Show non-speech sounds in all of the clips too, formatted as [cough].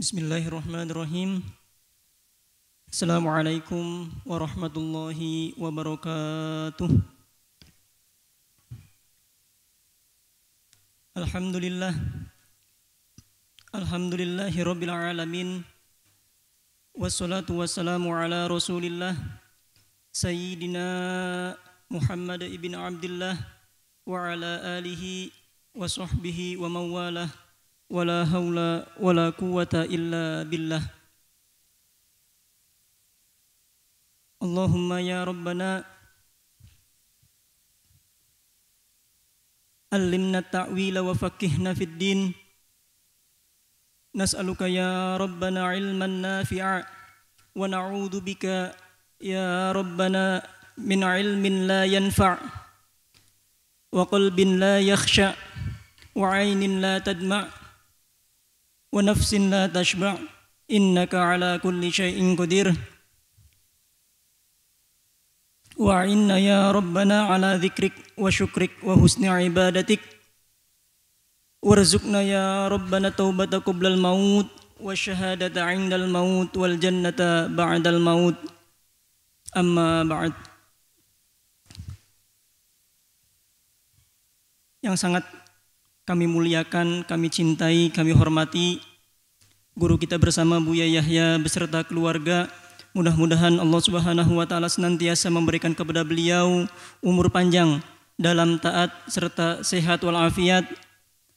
Bismillahirrahmanirrahim. Assalamualaikum warahmatullahi wabarakatuh. Alhamdulillah. Alhamdulillahi rabbil alamin. Wassalatu wassalamu ala Rasulillah Sayyidina Muhammad ibn Abdullah wa ala alihi wa sahbihi wa mawalah. ولا حول ولا قوة إلا بالله اللهم يا ربنا علمنا التأويل وفقهنا في الدين نسألك يا ربنا علما نافعا ونعوذ بك يا ربنا من علم لا ينفع وقلب لا يخشى وعين لا تدمع ونفس لا تشبع إنك على كل شيء قدير وعنا يا ربنا على ذكرك وشكرك وحسن عبادتك وارزقنا يا ربنا توبة قبل الموت والشهادة عند الموت والجنة بعد الموت أما بعد yang sangat kami muliakan, kami cintai, kami hormati guru kita bersama Buya Yahya beserta keluarga. Mudah-mudahan Allah Subhanahu wa taala senantiasa memberikan kepada beliau umur panjang dalam taat serta sehat walafiat.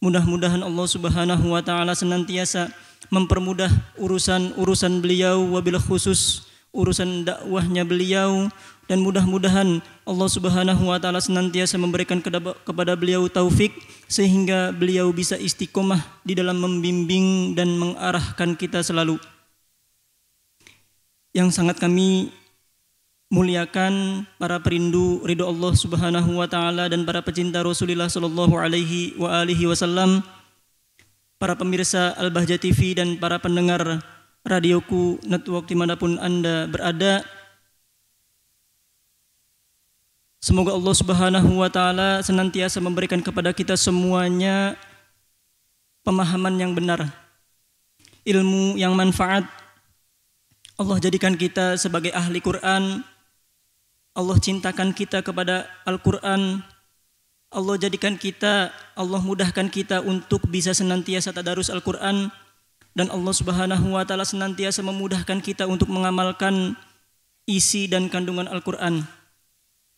Mudah-mudahan Allah Subhanahu wa taala senantiasa mempermudah urusan-urusan beliau wabil khusus urusan dakwahnya beliau dan mudah-mudahan Allah Subhanahu wa taala senantiasa memberikan kepada beliau taufik sehingga beliau bisa istiqomah di dalam membimbing dan mengarahkan kita selalu. Yang sangat kami muliakan para perindu ridho Allah Subhanahu wa taala dan para pecinta Rasulullah sallallahu alaihi wa alihi wasallam, para pemirsa Al-Bahja TV dan para pendengar radioku network dimanapun Anda berada. Semoga Allah Subhanahu wa taala senantiasa memberikan kepada kita semuanya pemahaman yang benar, ilmu yang manfaat. Allah jadikan kita sebagai ahli Quran. Allah cintakan kita kepada Al-Quran. Allah jadikan kita, Allah mudahkan kita untuk bisa senantiasa tadarus Al-Quran. Dan Allah subhanahu wa ta'ala senantiasa memudahkan kita untuk mengamalkan isi dan kandungan Al-Quran.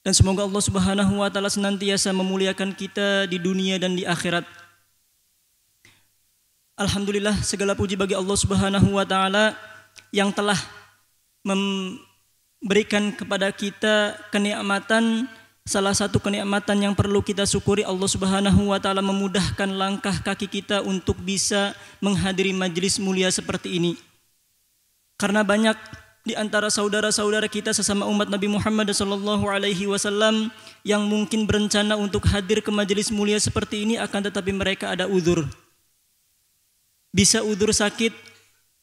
Dan semoga Allah Subhanahu wa taala senantiasa memuliakan kita di dunia dan di akhirat. Alhamdulillah segala puji bagi Allah Subhanahu wa taala yang telah memberikan kepada kita kenikmatan salah satu kenikmatan yang perlu kita syukuri Allah Subhanahu wa taala memudahkan langkah kaki kita untuk bisa menghadiri majelis mulia seperti ini. Karena banyak di antara saudara-saudara kita sesama umat Nabi Muhammad sallallahu alaihi wasallam yang mungkin berencana untuk hadir ke majelis mulia seperti ini akan tetapi mereka ada uzur. Bisa uzur sakit,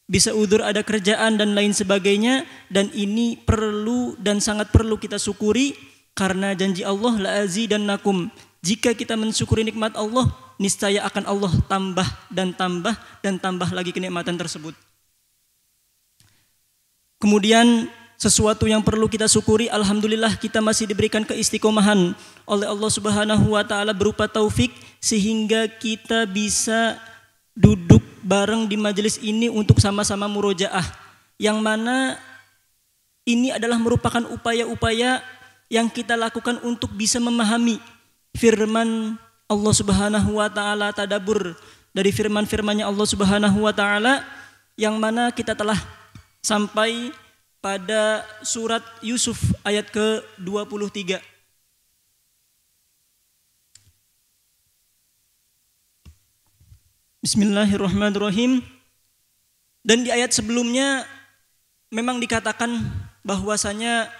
bisa uzur ada kerjaan dan lain sebagainya dan ini perlu dan sangat perlu kita syukuri karena janji Allah la dan nakum. Jika kita mensyukuri nikmat Allah, niscaya akan Allah tambah dan tambah dan tambah lagi kenikmatan tersebut. Kemudian sesuatu yang perlu kita syukuri, alhamdulillah kita masih diberikan keistiqomahan oleh Allah Subhanahu wa taala berupa taufik sehingga kita bisa duduk bareng di majelis ini untuk sama-sama murojaah yang mana ini adalah merupakan upaya-upaya yang kita lakukan untuk bisa memahami firman Allah Subhanahu wa taala tadabur dari firman-firmannya Allah Subhanahu wa taala yang mana kita telah sampai pada surat Yusuf ayat ke-23. Bismillahirrahmanirrahim. Dan di ayat sebelumnya memang dikatakan bahwasanya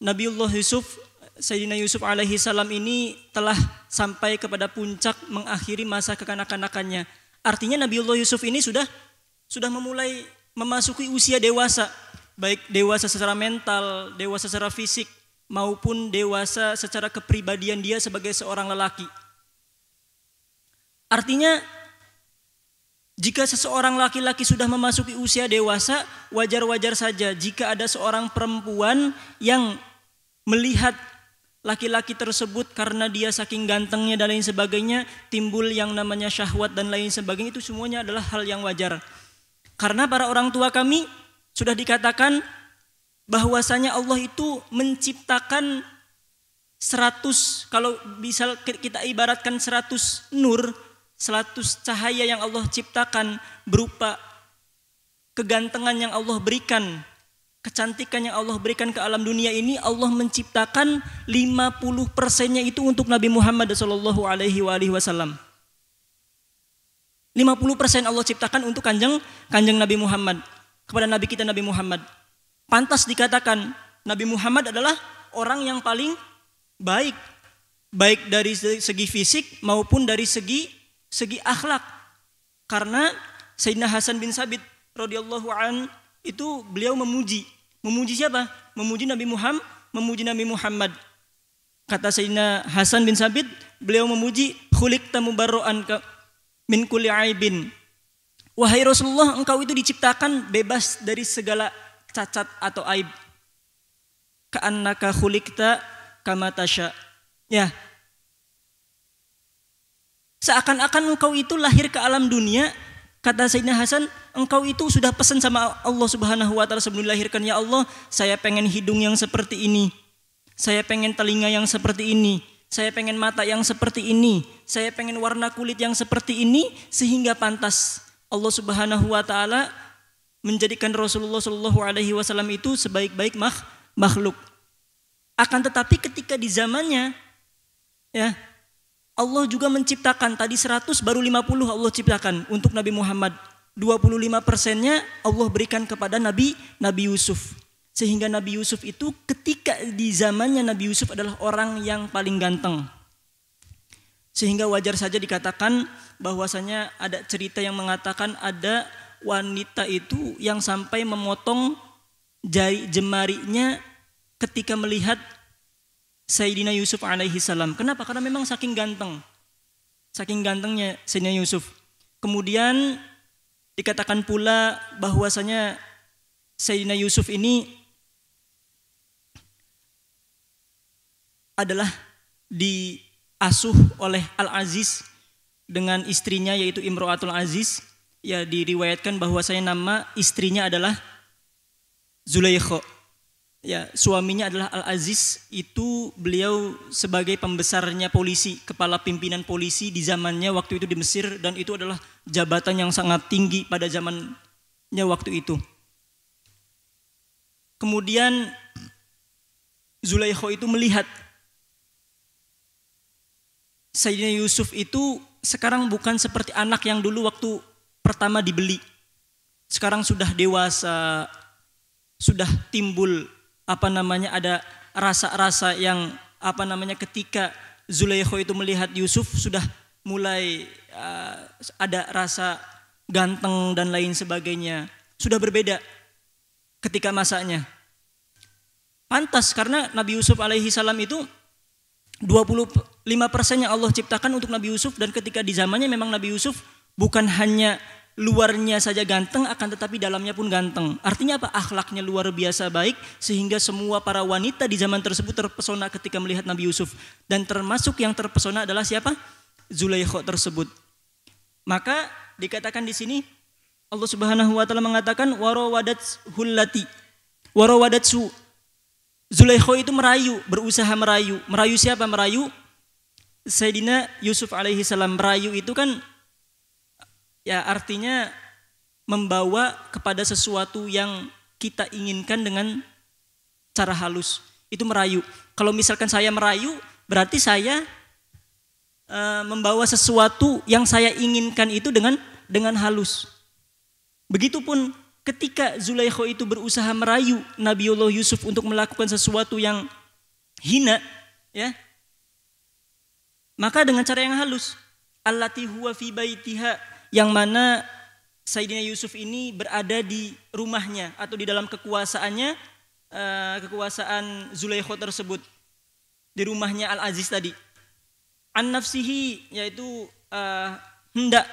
Nabiullah Yusuf Sayyidina Yusuf alaihi salam ini telah sampai kepada puncak mengakhiri masa kekanak-kanakannya. Artinya Nabiullah Yusuf ini sudah sudah memulai memasuki usia dewasa, baik dewasa secara mental, dewasa secara fisik, maupun dewasa secara kepribadian dia sebagai seorang lelaki. Artinya, jika seseorang laki-laki sudah memasuki usia dewasa, wajar-wajar saja jika ada seorang perempuan yang melihat laki-laki tersebut karena dia saking gantengnya dan lain sebagainya, timbul yang namanya syahwat dan lain sebagainya, itu semuanya adalah hal yang wajar. Karena para orang tua kami sudah dikatakan bahwasanya Allah itu menciptakan seratus kalau bisa kita ibaratkan seratus nur, seratus cahaya yang Allah ciptakan berupa kegantengan yang Allah berikan, kecantikan yang Allah berikan ke alam dunia ini Allah menciptakan lima puluh persennya itu untuk Nabi Muhammad Shallallahu alaihi wasallam. 50% Allah ciptakan untuk kanjeng kanjeng Nabi Muhammad kepada Nabi kita Nabi Muhammad. Pantas dikatakan Nabi Muhammad adalah orang yang paling baik baik dari segi fisik maupun dari segi segi akhlak. Karena Sayyidina Hasan bin Sabit radhiyallahu an itu beliau memuji. Memuji siapa? Memuji Nabi Muhammad, memuji Nabi Muhammad. Kata Sayyidina Hasan bin Sabit, beliau memuji khuliqta mubarro'an min kulli aibin. Wahai Rasulullah, engkau itu diciptakan bebas dari segala cacat atau aib. Ka'annaka khuliqta kama tasya. Ya. Seakan-akan engkau itu lahir ke alam dunia, kata Sayyidina Hasan, engkau itu sudah pesan sama Allah Subhanahu wa taala sebelum dilahirkan, ya Allah, saya pengen hidung yang seperti ini. Saya pengen telinga yang seperti ini. Saya pengen mata yang seperti ini, saya pengen warna kulit yang seperti ini sehingga pantas Allah Subhanahu wa taala menjadikan Rasulullah Shallallahu alaihi wasallam itu sebaik-baik makhluk. Akan tetapi ketika di zamannya ya Allah juga menciptakan tadi 100 baru 50 Allah ciptakan untuk Nabi Muhammad. 25 persennya Allah berikan kepada Nabi Nabi Yusuf. Sehingga Nabi Yusuf itu ketika di zamannya Nabi Yusuf adalah orang yang paling ganteng. Sehingga wajar saja dikatakan bahwasanya ada cerita yang mengatakan ada wanita itu yang sampai memotong jari jemarinya ketika melihat Sayyidina Yusuf alaihi salam. Kenapa? Karena memang saking ganteng. Saking gantengnya Sayyidina Yusuf. Kemudian dikatakan pula bahwasanya Sayyidina Yusuf ini adalah diasuh oleh Al-Aziz dengan istrinya yaitu Imro'atul Aziz. Ya diriwayatkan bahwa saya nama istrinya adalah Zulaikho. Ya, suaminya adalah Al-Aziz itu beliau sebagai pembesarnya polisi, kepala pimpinan polisi di zamannya waktu itu di Mesir dan itu adalah jabatan yang sangat tinggi pada zamannya waktu itu. Kemudian Zulaikho itu melihat Sayyidina Yusuf itu sekarang bukan seperti anak yang dulu waktu pertama dibeli. Sekarang sudah dewasa, sudah timbul apa namanya ada rasa-rasa yang apa namanya ketika Zulaikho itu melihat Yusuf sudah mulai uh, ada rasa ganteng dan lain sebagainya. Sudah berbeda ketika masanya. Pantas karena Nabi Yusuf alaihi salam itu 25 persennya Allah ciptakan untuk Nabi Yusuf dan ketika di zamannya memang Nabi Yusuf bukan hanya luarnya saja ganteng akan tetapi dalamnya pun ganteng. Artinya apa? Akhlaknya luar biasa baik sehingga semua para wanita di zaman tersebut terpesona ketika melihat Nabi Yusuf dan termasuk yang terpesona adalah siapa? Zulaikho tersebut. Maka dikatakan di sini Allah Subhanahu wa taala mengatakan warawadat hullati warawadatsu Zulaikho itu merayu, berusaha merayu. Merayu siapa? Merayu Sayyidina Yusuf alaihi salam. Merayu itu kan ya artinya membawa kepada sesuatu yang kita inginkan dengan cara halus. Itu merayu. Kalau misalkan saya merayu, berarti saya uh, membawa sesuatu yang saya inginkan itu dengan dengan halus. Begitupun ketika Zulaikho itu berusaha merayu Nabi Allah Yusuf untuk melakukan sesuatu yang hina, ya. Maka dengan cara yang halus, allati huwa fi baitiha yang mana Sayyidina Yusuf ini berada di rumahnya atau di dalam kekuasaannya eh, kekuasaan Zulaikho tersebut di rumahnya Al Aziz tadi. An nafsihi yaitu uh, hendak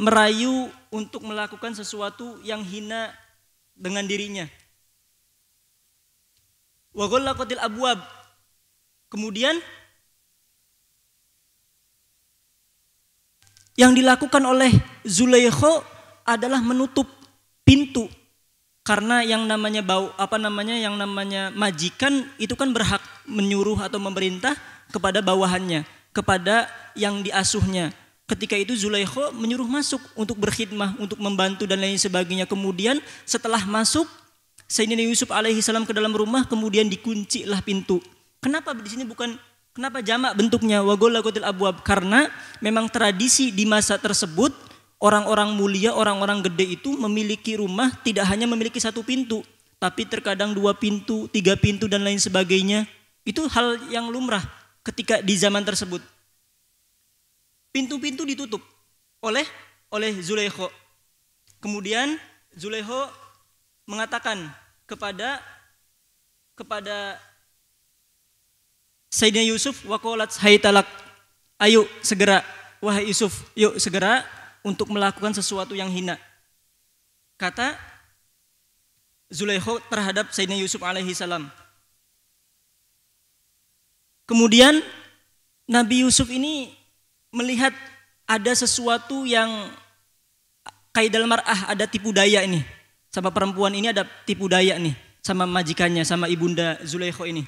merayu untuk melakukan sesuatu yang hina dengan dirinya. Wa ghallaqatil Kemudian yang dilakukan oleh Zulaikho adalah menutup pintu karena yang namanya bau apa namanya yang namanya majikan itu kan berhak menyuruh atau memerintah kepada bawahannya kepada yang diasuhnya Ketika itu Zulaikho menyuruh masuk untuk berkhidmah, untuk membantu dan lain sebagainya. Kemudian setelah masuk, Sayyidina Yusuf alaihi salam ke dalam rumah, kemudian dikunci lah pintu. Kenapa di sini bukan kenapa jamak bentuknya wagola kotil abuab? Karena memang tradisi di masa tersebut orang-orang mulia, orang-orang gede itu memiliki rumah tidak hanya memiliki satu pintu, tapi terkadang dua pintu, tiga pintu dan lain sebagainya. Itu hal yang lumrah ketika di zaman tersebut. Pintu-pintu ditutup oleh oleh Zulekho. Kemudian Zulekho mengatakan kepada kepada Sayyidina Yusuf wakolat haytalak ayo segera wahai Yusuf yuk segera untuk melakukan sesuatu yang hina kata Zulaikho terhadap Sayyidina Yusuf alaihi salam kemudian Nabi Yusuf ini melihat ada sesuatu yang kaidal mar'ah, ada tipu daya ini. Sama perempuan ini ada tipu daya nih, sama majikannya, sama ibunda Zulaikho ini.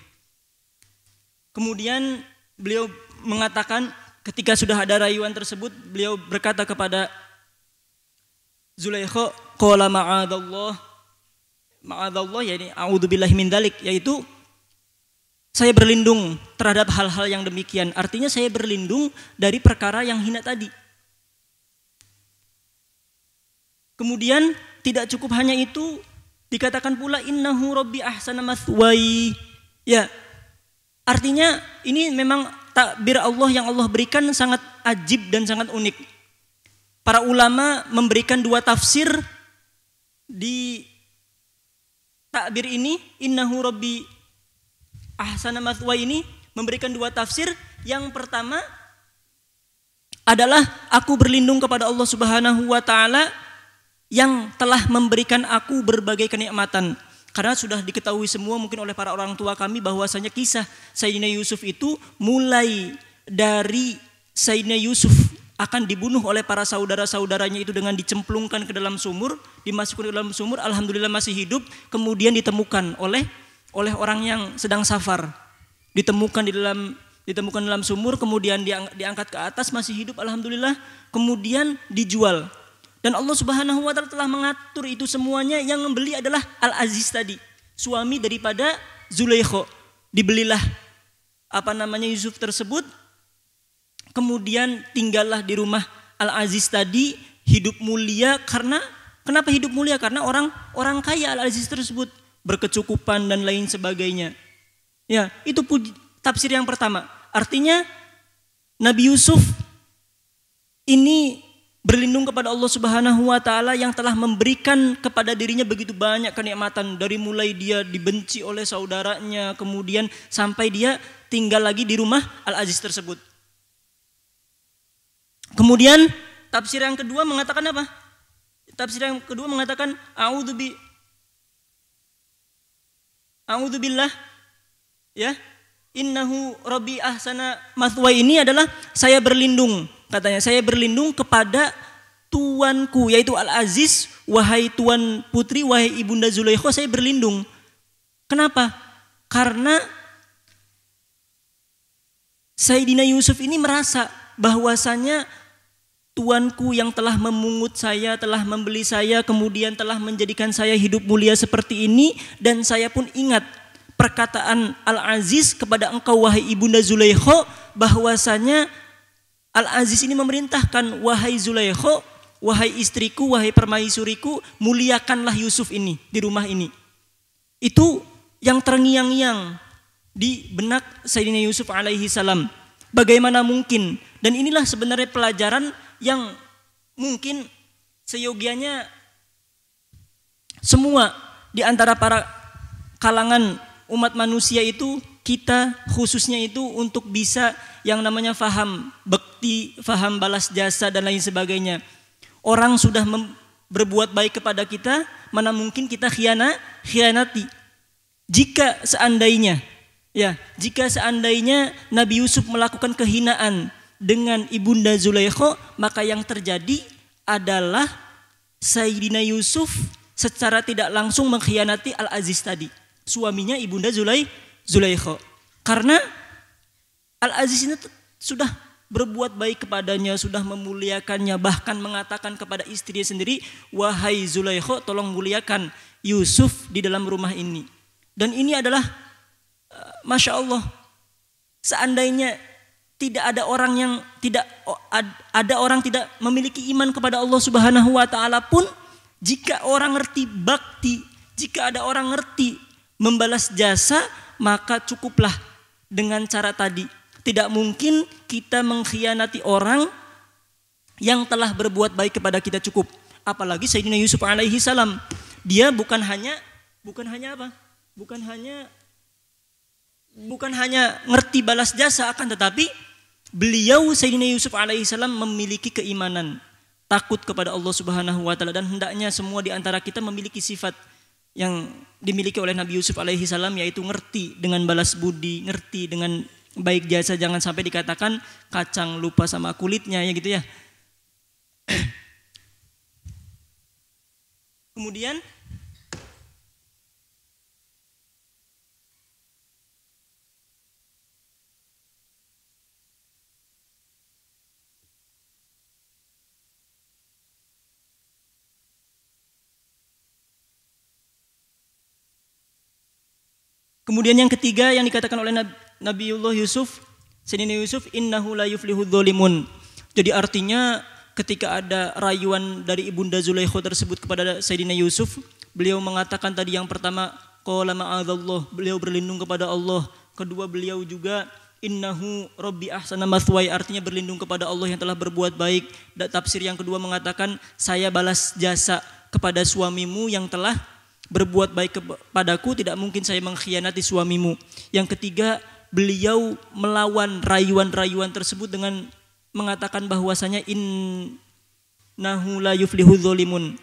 Kemudian beliau mengatakan ketika sudah ada rayuan tersebut, beliau berkata kepada Zulaikho, "Qala ma'adallah" ma'adallah yakni a'udzubillahi min dalik yaitu saya berlindung terhadap hal-hal yang demikian. Artinya saya berlindung dari perkara yang hina tadi. Kemudian tidak cukup hanya itu, dikatakan pula innahu rabbi ahsana mathwai. Ya. Artinya ini memang takbir Allah yang Allah berikan sangat ajib dan sangat unik. Para ulama memberikan dua tafsir di takbir ini innahu rabbi Ahsana Matwa ini memberikan dua tafsir. Yang pertama adalah aku berlindung kepada Allah Subhanahu wa taala yang telah memberikan aku berbagai kenikmatan. Karena sudah diketahui semua mungkin oleh para orang tua kami bahwasanya kisah Sayyidina Yusuf itu mulai dari Sayyidina Yusuf akan dibunuh oleh para saudara-saudaranya itu dengan dicemplungkan ke dalam sumur, dimasukkan ke dalam sumur, alhamdulillah masih hidup, kemudian ditemukan oleh oleh orang yang sedang safar. Ditemukan di dalam ditemukan dalam sumur, kemudian diangkat ke atas masih hidup alhamdulillah, kemudian dijual. Dan Allah Subhanahu wa taala telah mengatur itu semuanya yang membeli adalah Al-Aziz tadi, suami daripada Zulaikha Dibelilah apa namanya Yusuf tersebut, kemudian tinggallah di rumah Al-Aziz tadi, hidup mulia karena kenapa hidup mulia? Karena orang orang kaya Al-Aziz tersebut berkecukupan dan lain sebagainya. Ya, itu puji, tafsir yang pertama. Artinya Nabi Yusuf ini berlindung kepada Allah Subhanahu wa taala yang telah memberikan kepada dirinya begitu banyak kenikmatan dari mulai dia dibenci oleh saudaranya kemudian sampai dia tinggal lagi di rumah Al Aziz tersebut. Kemudian tafsir yang kedua mengatakan apa? Tafsir yang kedua mengatakan a'udzu A'udzubillah ya. Innahu Robi ahsana ini adalah saya berlindung katanya saya berlindung kepada tuanku yaitu Al Aziz wahai tuan putri wahai ibunda Zulaikha saya berlindung. Kenapa? Karena Sayyidina Yusuf ini merasa bahwasanya Tuanku yang telah memungut saya, telah membeli saya, kemudian telah menjadikan saya hidup mulia seperti ini, dan saya pun ingat perkataan Al-Aziz kepada engkau wahai ibunda Zulaikho bahwasanya Al-Aziz ini memerintahkan wahai Zulaikho, wahai istriku, wahai permaisuriku, muliakanlah Yusuf ini di rumah ini. Itu yang terngiang-ngiang di benak Sayyidina Yusuf alaihi salam. Bagaimana mungkin? Dan inilah sebenarnya pelajaran yang mungkin seyogianya semua di antara para kalangan umat manusia itu kita khususnya itu untuk bisa yang namanya faham bekti, faham balas jasa dan lain sebagainya. Orang sudah berbuat baik kepada kita, mana mungkin kita khiana, khianati. Jika seandainya, ya, jika seandainya Nabi Yusuf melakukan kehinaan, dengan ibunda Zulaikho maka yang terjadi adalah Sayyidina Yusuf secara tidak langsung mengkhianati Al-Aziz tadi. Suaminya ibunda Zulai Karena Al-Aziz ini sudah berbuat baik kepadanya, sudah memuliakannya, bahkan mengatakan kepada istrinya sendiri, "Wahai Zulaikho tolong muliakan Yusuf di dalam rumah ini." Dan ini adalah eh, Masya Allah, seandainya tidak ada orang yang tidak ada orang tidak memiliki iman kepada Allah Subhanahu wa taala pun jika orang ngerti bakti, jika ada orang ngerti membalas jasa, maka cukuplah dengan cara tadi. Tidak mungkin kita mengkhianati orang yang telah berbuat baik kepada kita cukup. Apalagi Sayyidina Yusuf alaihi salam, dia bukan hanya bukan hanya apa? Bukan hanya bukan hanya ngerti balas jasa akan tetapi beliau Sayyidina Yusuf alaihissalam memiliki keimanan, takut kepada Allah Subhanahu wa taala dan hendaknya semua di antara kita memiliki sifat yang dimiliki oleh Nabi Yusuf alaihi salam yaitu ngerti dengan balas budi, ngerti dengan baik jasa jangan sampai dikatakan kacang lupa sama kulitnya ya gitu ya. [clears throat] Kemudian Kemudian yang ketiga yang dikatakan oleh Nabi, Nabiullah Yusuf, Senini Yusuf, innahu la yuflihu dholimun. Jadi artinya ketika ada rayuan dari Ibunda Zulaikho tersebut kepada Sayyidina Yusuf, beliau mengatakan tadi yang pertama, qala beliau berlindung kepada Allah. Kedua beliau juga innahu rabbi ahsana mathwai artinya berlindung kepada Allah yang telah berbuat baik. Dan tafsir yang kedua mengatakan saya balas jasa kepada suamimu yang telah berbuat baik kepadaku tidak mungkin saya mengkhianati suamimu. Yang ketiga, beliau melawan rayuan-rayuan tersebut dengan mengatakan bahwasanya nahu la yuflihu zolimun.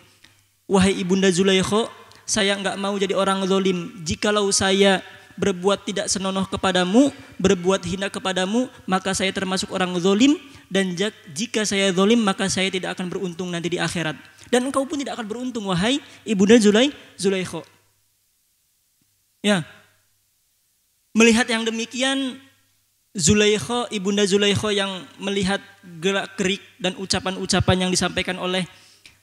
Wahai Ibunda Zulaikha, saya enggak mau jadi orang zolim. Jikalau saya berbuat tidak senonoh kepadamu, berbuat hina kepadamu, maka saya termasuk orang zolim. Dan jika saya zolim, maka saya tidak akan beruntung nanti di akhirat dan engkau pun tidak akan beruntung wahai ibunda Zulai Zulaikho. Ya. Melihat yang demikian Zulaikho, ibunda Zulaikho yang melihat gerak gerik dan ucapan-ucapan yang disampaikan oleh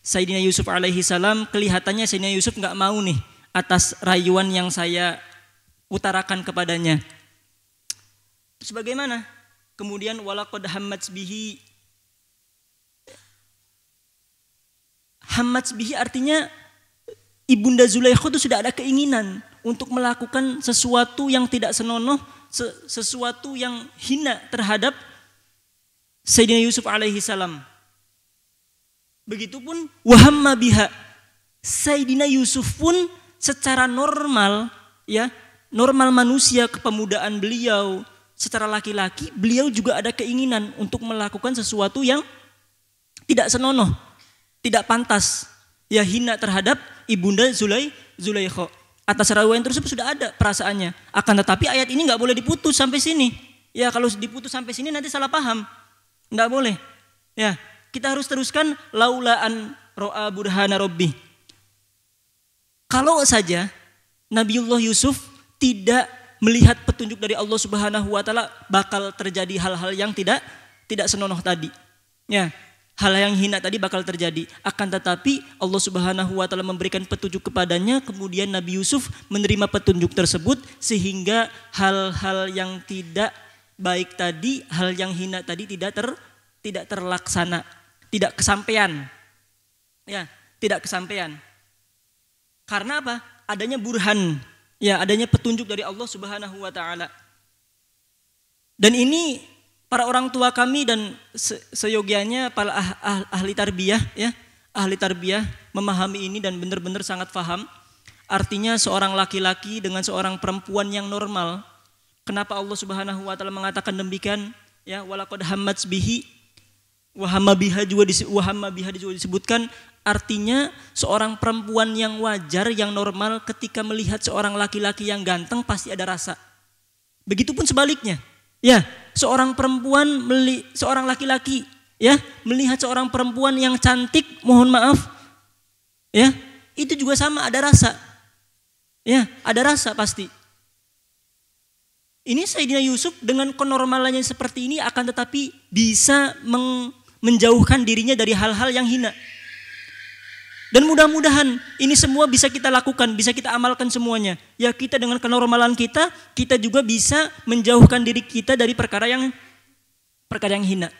Sayyidina Yusuf alaihi salam, kelihatannya Sayyidina Yusuf nggak mau nih atas rayuan yang saya utarakan kepadanya. Sebagaimana Kemudian walaqad hammat bihi Hamad bihi artinya Ibunda Zulaikha itu sudah ada keinginan untuk melakukan sesuatu yang tidak senonoh, sesuatu yang hina terhadap Sayyidina Yusuf alaihi salam. Begitupun wahamma biha. Sayyidina Yusuf pun secara normal ya, normal manusia kepemudaan beliau, secara laki-laki beliau juga ada keinginan untuk melakukan sesuatu yang tidak senonoh tidak pantas ya hina terhadap ibunda Zulai Zulaikho. Atas rawain tersebut sudah ada perasaannya. Akan tetapi ayat ini nggak boleh diputus sampai sini. Ya kalau diputus sampai sini nanti salah paham. Nggak boleh. Ya kita harus teruskan laulaan roa burhana robbi. Kalau saja Nabiullah Yusuf tidak melihat petunjuk dari Allah Subhanahu wa taala bakal terjadi hal-hal yang tidak tidak senonoh tadi. Ya, hal yang hina tadi bakal terjadi. Akan tetapi Allah Subhanahu wa taala memberikan petunjuk kepadanya, kemudian Nabi Yusuf menerima petunjuk tersebut sehingga hal-hal yang tidak baik tadi, hal yang hina tadi tidak ter tidak terlaksana, tidak kesampaian. Ya, tidak kesampaian. Karena apa? Adanya burhan, ya adanya petunjuk dari Allah Subhanahu wa taala. Dan ini para orang tua kami dan se seyogianya para ah, ah, ahli tarbiyah ya, ahli tarbiyah memahami ini dan benar-benar sangat paham. Artinya seorang laki-laki dengan seorang perempuan yang normal. Kenapa Allah Subhanahu wa taala mengatakan demikian? Ya, walaqad hammat bihi wa biha juga biha juga disebutkan artinya seorang perempuan yang wajar yang normal ketika melihat seorang laki-laki yang ganteng pasti ada rasa. Begitupun sebaliknya. Ya, seorang perempuan meli, seorang laki-laki ya melihat seorang perempuan yang cantik mohon maaf ya itu juga sama ada rasa ya ada rasa pasti ini Sayyidina Yusuf dengan kenormalannya seperti ini akan tetapi bisa menjauhkan dirinya dari hal-hal yang hina dan mudah-mudahan ini semua bisa kita lakukan, bisa kita amalkan semuanya. Ya kita dengan kenormalan kita, kita juga bisa menjauhkan diri kita dari perkara yang perkara yang hina.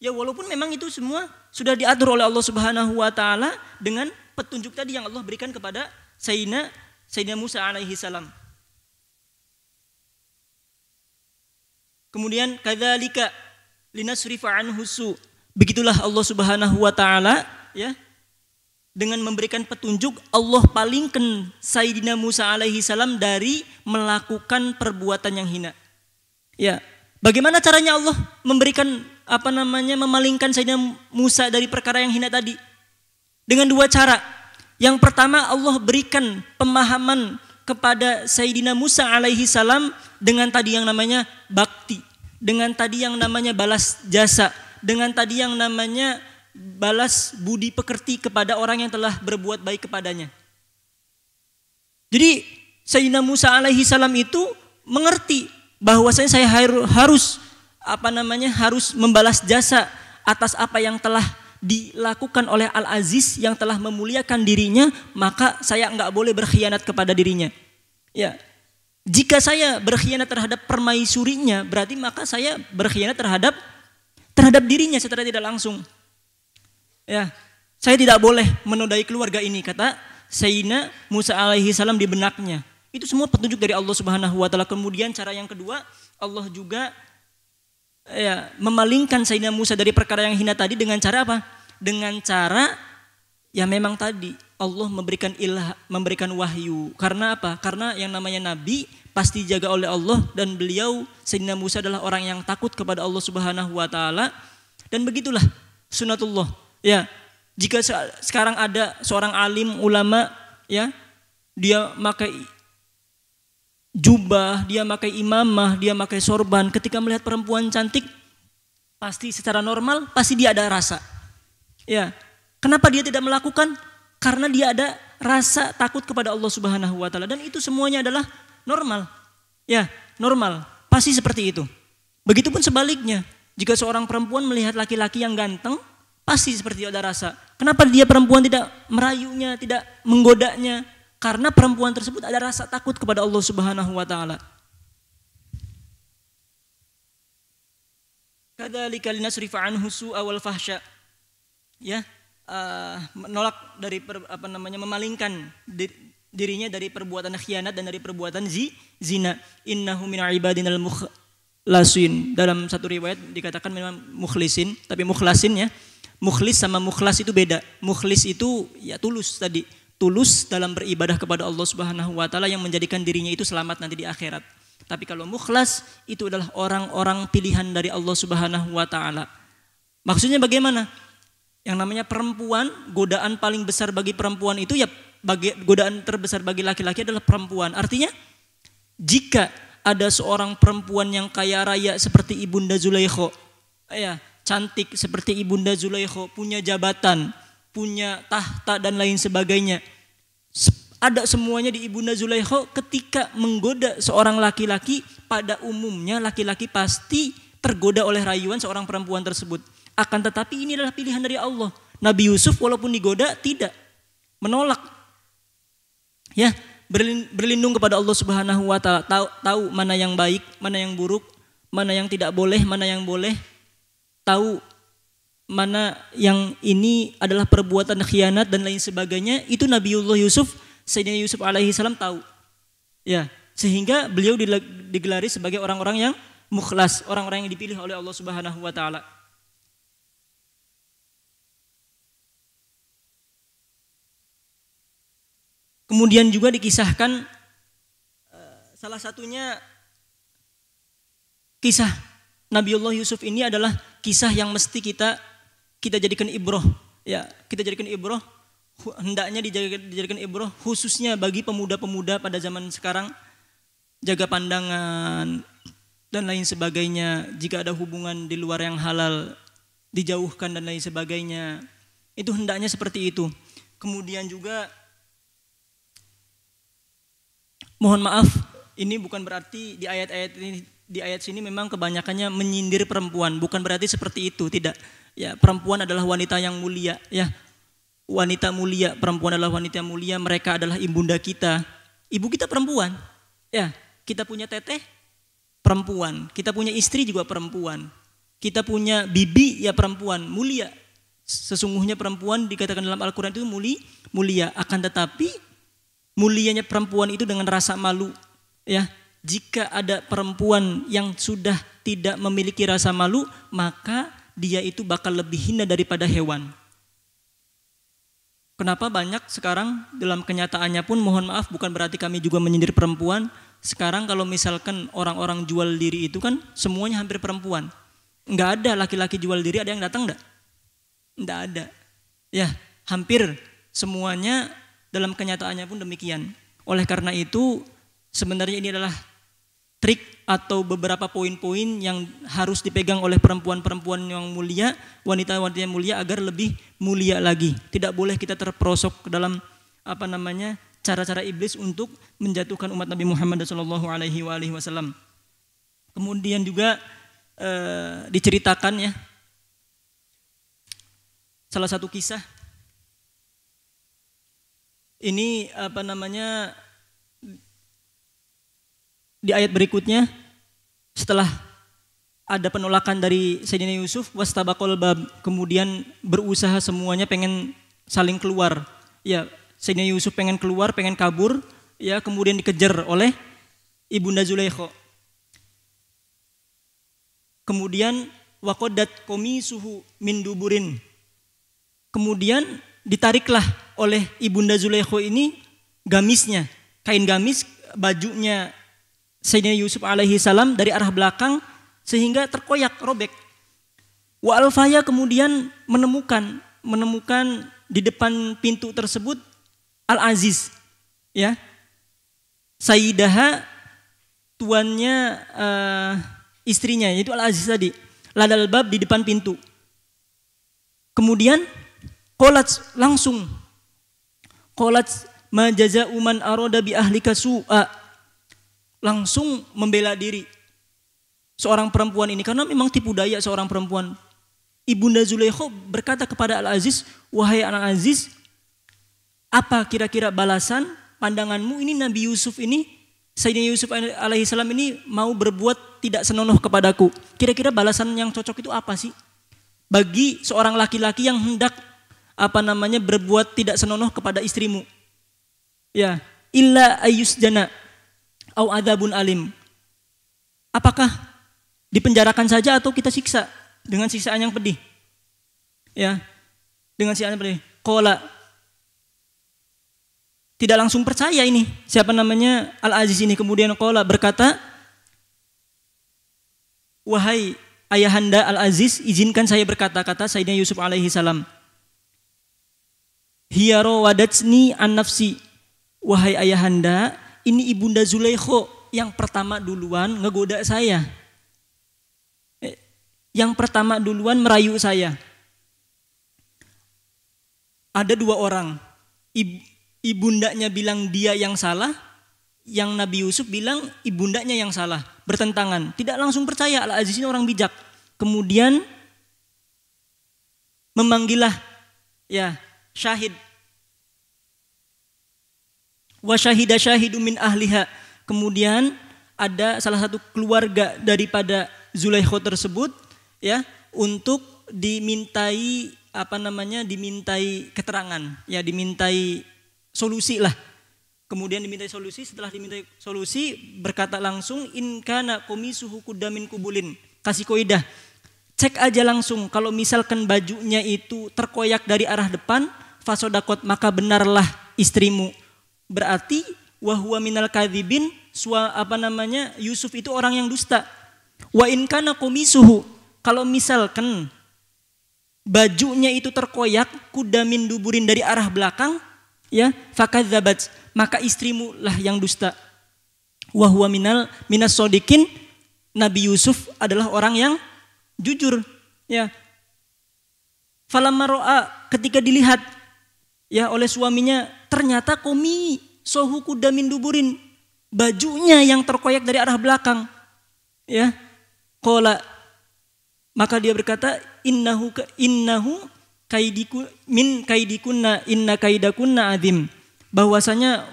Ya walaupun memang itu semua sudah diatur oleh Allah Subhanahu wa taala dengan petunjuk tadi yang Allah berikan kepada Sayyidina Sayyidina Musa alaihi salam. Kemudian kadzalika linasrifa anhu su' Begitulah Allah Subhanahu wa taala ya dengan memberikan petunjuk Allah palingkan Sayyidina Musa alaihi salam dari melakukan perbuatan yang hina. Ya, bagaimana caranya Allah memberikan apa namanya memalingkan Sayyidina Musa dari perkara yang hina tadi? Dengan dua cara. Yang pertama Allah berikan pemahaman kepada Sayyidina Musa alaihi salam dengan tadi yang namanya bakti, dengan tadi yang namanya balas jasa, dengan tadi yang namanya balas budi pekerti kepada orang yang telah berbuat baik kepadanya. Jadi Sayyidina Musa alaihi salam itu mengerti bahwasanya saya harus apa namanya harus membalas jasa atas apa yang telah dilakukan oleh Al Aziz yang telah memuliakan dirinya, maka saya nggak boleh berkhianat kepada dirinya. Ya, jika saya berkhianat terhadap permaisurinya, berarti maka saya berkhianat terhadap terhadap dirinya secara tidak langsung. Ya, saya tidak boleh menodai keluarga ini kata Sayyidina Musa alaihi salam di benaknya. Itu semua petunjuk dari Allah Subhanahu wa taala. Kemudian cara yang kedua, Allah juga ya, memalingkan Sayyidina Musa dari perkara yang hina tadi dengan cara apa? Dengan cara yang memang tadi Allah memberikan ilah, memberikan wahyu. Karena apa? Karena yang namanya nabi pasti jaga oleh Allah dan beliau Sayyidina Musa adalah orang yang takut kepada Allah Subhanahu wa taala dan begitulah sunatullah ya jika sekarang ada seorang alim ulama ya dia pakai jubah, dia pakai imamah, dia pakai sorban ketika melihat perempuan cantik pasti secara normal pasti dia ada rasa. Ya. Kenapa dia tidak melakukan? Karena dia ada rasa takut kepada Allah Subhanahu wa taala dan itu semuanya adalah normal. Ya, normal. Pasti seperti itu. Begitupun sebaliknya. Jika seorang perempuan melihat laki-laki yang ganteng, pasti seperti ada rasa. Kenapa dia perempuan tidak merayunya, tidak menggodanya? Karena perempuan tersebut ada rasa takut kepada Allah Subhanahu wa taala. Kadzalika linasrifa anhu su'a wal fahsya. Ya, ah, menolak dari apa namanya memalingkan dirinya dari perbuatan khianat dan dari perbuatan zi, zina. Innahu min ibadinal mukhlasin. Dalam satu riwayat dikatakan memang mukhlisin, tapi mukhlasin ya. Mukhlis sama mukhlas itu beda. Mukhlis itu ya tulus tadi. Tulus dalam beribadah kepada Allah Subhanahu wa taala yang menjadikan dirinya itu selamat nanti di akhirat. Tapi kalau mukhlas itu adalah orang-orang pilihan dari Allah Subhanahu wa taala. Maksudnya bagaimana? Yang namanya perempuan, godaan paling besar bagi perempuan itu ya bagi, godaan terbesar bagi laki-laki adalah perempuan. Artinya jika ada seorang perempuan yang kaya raya seperti Ibunda Zulaikho, ya, cantik seperti Ibunda Zulaikho, punya jabatan, punya tahta dan lain sebagainya. Ada semuanya di Ibunda Zulaikho ketika menggoda seorang laki-laki, pada umumnya laki-laki pasti tergoda oleh rayuan seorang perempuan tersebut. Akan tetapi ini adalah pilihan dari Allah. Nabi Yusuf walaupun digoda tidak menolak. Ya, berlindung kepada Allah Subhanahu wa taala, tahu, tahu mana yang baik, mana yang buruk, mana yang tidak boleh, mana yang boleh. Tahu mana yang ini adalah perbuatan khianat dan lain sebagainya, itu Nabiullah Yusuf, Sayyidina Yusuf alaihi salam tahu. Ya, sehingga beliau digelari sebagai orang-orang yang mukhlas, orang-orang yang dipilih oleh Allah Subhanahu wa taala. Kemudian juga dikisahkan eh, salah satunya kisah Nabiullah Yusuf ini adalah kisah yang mesti kita kita jadikan ibroh ya kita jadikan ibroh hendaknya dijadikan ibroh khususnya bagi pemuda-pemuda pada zaman sekarang jaga pandangan dan lain sebagainya jika ada hubungan di luar yang halal dijauhkan dan lain sebagainya itu hendaknya seperti itu kemudian juga Mohon maaf, ini bukan berarti di ayat-ayat ini di ayat sini memang kebanyakannya menyindir perempuan, bukan berarti seperti itu, tidak. Ya, perempuan adalah wanita yang mulia, ya. Wanita mulia, perempuan adalah wanita yang mulia, mereka adalah ibunda kita. Ibu kita perempuan. Ya, kita punya teteh perempuan, kita punya istri juga perempuan. Kita punya bibi ya perempuan, mulia. Sesungguhnya perempuan dikatakan dalam Al-Qur'an itu muli, mulia, akan tetapi mulianya perempuan itu dengan rasa malu ya jika ada perempuan yang sudah tidak memiliki rasa malu maka dia itu bakal lebih hina daripada hewan kenapa banyak sekarang dalam kenyataannya pun mohon maaf bukan berarti kami juga menyindir perempuan sekarang kalau misalkan orang-orang jual diri itu kan semuanya hampir perempuan nggak ada laki-laki jual diri ada yang datang nggak nggak ada ya hampir semuanya dalam kenyataannya pun demikian. Oleh karena itu, sebenarnya ini adalah trik atau beberapa poin-poin yang harus dipegang oleh perempuan-perempuan yang mulia, wanita-wanita yang mulia agar lebih mulia lagi. Tidak boleh kita terperosok ke dalam apa namanya cara-cara iblis untuk menjatuhkan umat Nabi Muhammad Shallallahu Alaihi Wasallam. Kemudian juga e, diceritakan ya salah satu kisah ini apa namanya di ayat berikutnya setelah ada penolakan dari Sayyidina Yusuf wastabaqal bab kemudian berusaha semuanya pengen saling keluar. Ya, Sayyidina Yusuf pengen keluar, pengen kabur, ya kemudian dikejar oleh Ibunda Zulaikha. Kemudian wakodat komi min duburin. Kemudian ditariklah oleh Ibunda Zulekho ini gamisnya, kain gamis bajunya Sayyidina Yusuf alaihi salam dari arah belakang sehingga terkoyak robek. Wa Alfaya kemudian menemukan menemukan di depan pintu tersebut Al Aziz ya. Sayyidaha tuannya uh, istrinya yaitu Al Aziz tadi. Ladal bab di depan pintu. Kemudian kolat langsung Qalat ma jaza'u man arada bi ahlika su'a. Langsung membela diri seorang perempuan ini karena memang tipu daya seorang perempuan. Ibunda Zulaikha berkata kepada Al-Aziz, "Wahai anak Aziz, apa kira-kira balasan pandanganmu ini Nabi Yusuf ini Sayyidina Yusuf alaihi salam ini mau berbuat tidak senonoh kepadaku. Kira-kira balasan yang cocok itu apa sih? Bagi seorang laki-laki yang hendak apa namanya berbuat tidak senonoh kepada istrimu. Ya, illa ayusjana au adabun alim. Apakah dipenjarakan saja atau kita siksa dengan siksaan yang pedih? Ya, dengan siksaan yang pedih. Kola tidak langsung percaya ini siapa namanya Al Aziz ini kemudian Kola berkata wahai ayahanda Al Aziz izinkan saya berkata-kata Sayyidina Yusuf alaihi salam Hiyaro rawadajni an nafsi. Wahai ayahanda, ini ibunda Zulaikho yang pertama duluan ngegoda saya. Eh, yang pertama duluan merayu saya. Ada dua orang. Ibundanya bilang dia yang salah, yang Nabi Yusuf bilang ibundanya yang salah, bertentangan. Tidak langsung percaya Al-Aziz ini orang bijak. Kemudian memanggillah ya syahid wa syahida syahidu min ahliha kemudian ada salah satu keluarga daripada Zulaikho tersebut ya untuk dimintai apa namanya dimintai keterangan ya dimintai solusi lah kemudian dimintai solusi setelah dimintai solusi berkata langsung in kana qamisuhu kudamin kubulin kasih koidah cek aja langsung kalau misalkan bajunya itu terkoyak dari arah depan fasodakot maka benarlah istrimu. Berarti wahwa minal kadhibin sua, apa namanya Yusuf itu orang yang dusta. Wa in kana kumisuhu kalau misalkan bajunya itu terkoyak kuda kudamin duburin dari arah belakang ya fakadzabat maka istrimu lah yang dusta. Wahwa minal minas sodikin Nabi Yusuf adalah orang yang jujur ya. falamaroa ketika dilihat ya oleh suaminya ternyata komi sohuku damin duburin bajunya yang terkoyak dari arah belakang ya kola maka dia berkata innahu ka, innahu kaidiku min kaidikunna inna kaidakunna adim bahwasanya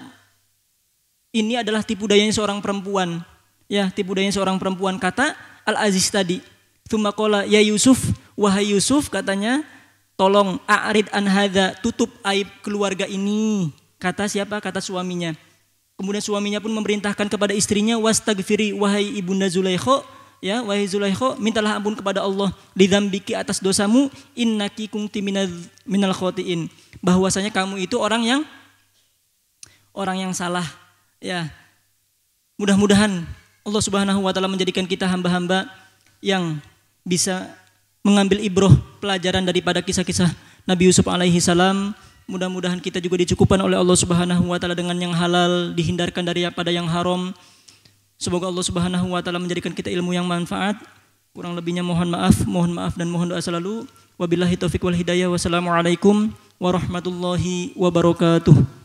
ini adalah tipu dayanya seorang perempuan ya tipu dayanya seorang perempuan kata al aziz tadi Tumakola ya Yusuf wahai Yusuf katanya tolong a'rid an hadza, tutup aib keluarga ini. Kata siapa? Kata suaminya. Kemudian suaminya pun memerintahkan kepada istrinya wastagfiri wahai ibunda Zulaikha, ya wahai Zulaikha, mintalah ampun kepada Allah lidzambiki atas dosamu innaki kunti minal, minal khotiin. Bahwasanya kamu itu orang yang orang yang salah. Ya. Mudah-mudahan Allah Subhanahu wa taala menjadikan kita hamba-hamba yang bisa mengambil ibroh pelajaran daripada kisah-kisah Nabi Yusuf alaihi salam. Mudah-mudahan kita juga dicukupkan oleh Allah Subhanahu wa taala dengan yang halal, dihindarkan dari pada yang haram. Semoga Allah Subhanahu wa taala menjadikan kita ilmu yang manfaat. Kurang lebihnya mohon maaf, mohon maaf dan mohon doa selalu. Wabillahi taufik wal hidayah. Wassalamualaikum warahmatullahi wabarakatuh.